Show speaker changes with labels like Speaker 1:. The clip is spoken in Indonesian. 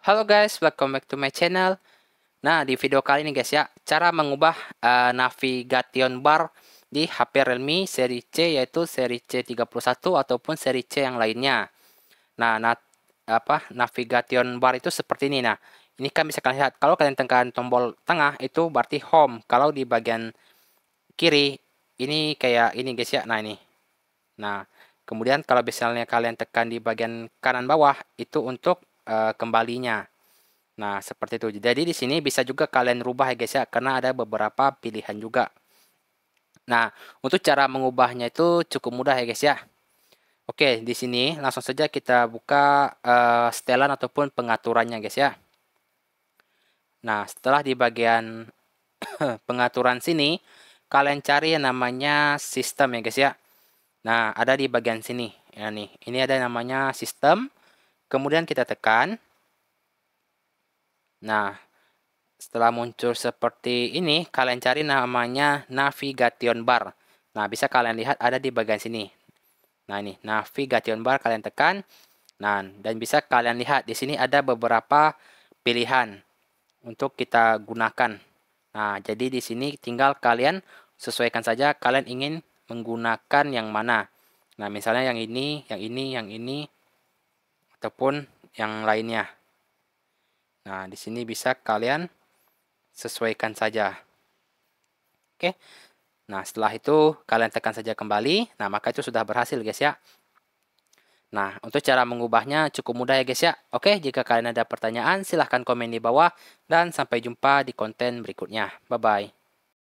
Speaker 1: Halo guys, welcome back to my channel. Nah, di video kali ini guys ya, cara mengubah uh, navigation bar di HP Realme seri C yaitu seri C31 ataupun seri C yang lainnya. Nah, nat, apa navigation bar itu seperti ini nah. Ini kan bisa kalian lihat kalau kalian tekan tombol tengah itu berarti home. Kalau di bagian kiri ini kayak ini guys ya. Nah, ini. Nah, kemudian kalau misalnya kalian tekan di bagian kanan bawah itu untuk uh, kembalinya. Nah, seperti itu. Jadi di sini bisa juga kalian rubah ya guys ya, karena ada beberapa pilihan juga. Nah, untuk cara mengubahnya itu cukup mudah ya guys ya. Oke, di sini langsung saja kita buka uh, setelan ataupun pengaturannya guys ya. Nah, setelah di bagian pengaturan sini, kalian cari yang namanya sistem ya guys ya. Nah, ada di bagian sini. Ya nih, ini ada namanya sistem. Kemudian kita tekan. Nah, setelah muncul seperti ini, kalian cari namanya navigation bar. Nah, bisa kalian lihat ada di bagian sini. Nah, ini navigation bar kalian tekan. Nah, dan bisa kalian lihat di sini ada beberapa pilihan untuk kita gunakan. Nah, jadi di sini tinggal kalian sesuaikan saja kalian ingin menggunakan yang mana. Nah, misalnya yang ini, yang ini, yang ini, ataupun yang lainnya. Nah, di sini bisa kalian sesuaikan saja. Oke. Nah, setelah itu kalian tekan saja kembali. Nah, maka itu sudah berhasil, guys ya. Nah, untuk cara mengubahnya cukup mudah ya guys ya. Oke, jika kalian ada pertanyaan silahkan komen di bawah. Dan sampai jumpa di konten berikutnya. Bye-bye.